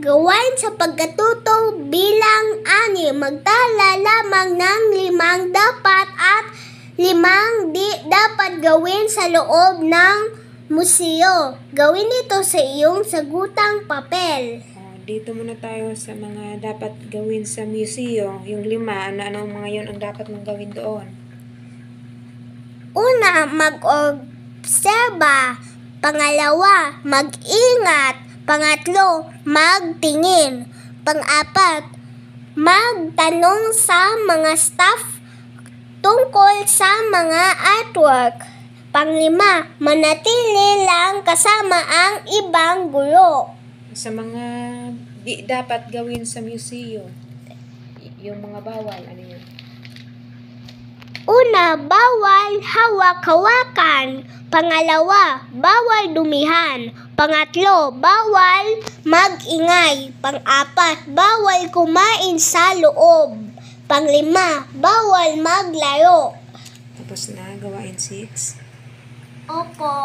Gawain sa pagkatuto bilang ani. Magtala lamang ng limang dapat at limang di dapat gawin sa loob ng museo. Gawin ito sa iyong sagutang papel. Ah, dito muna tayo sa mga dapat gawin sa museo. Yung lima, ano-ano mga yun ang dapat mong gawin doon? Una, mag-obserba. Pangalawa, mag-ingat. Pangatlo, magtingin. Pangapat, magtanong sa mga staff tungkol sa mga artwork. Panglima, manatili lang kasama ang ibang guro. Sa mga di dapat gawin sa museo, yung mga bawal, ano yun? Una, bawal hawak-hawakan. Pangalawa, bawal dumihan. Pangatlo, bawal magingay. Pangapat, bawal kumain sa loob. Panglima, bawal maglayo. Tapos na, gawain 6. Opo.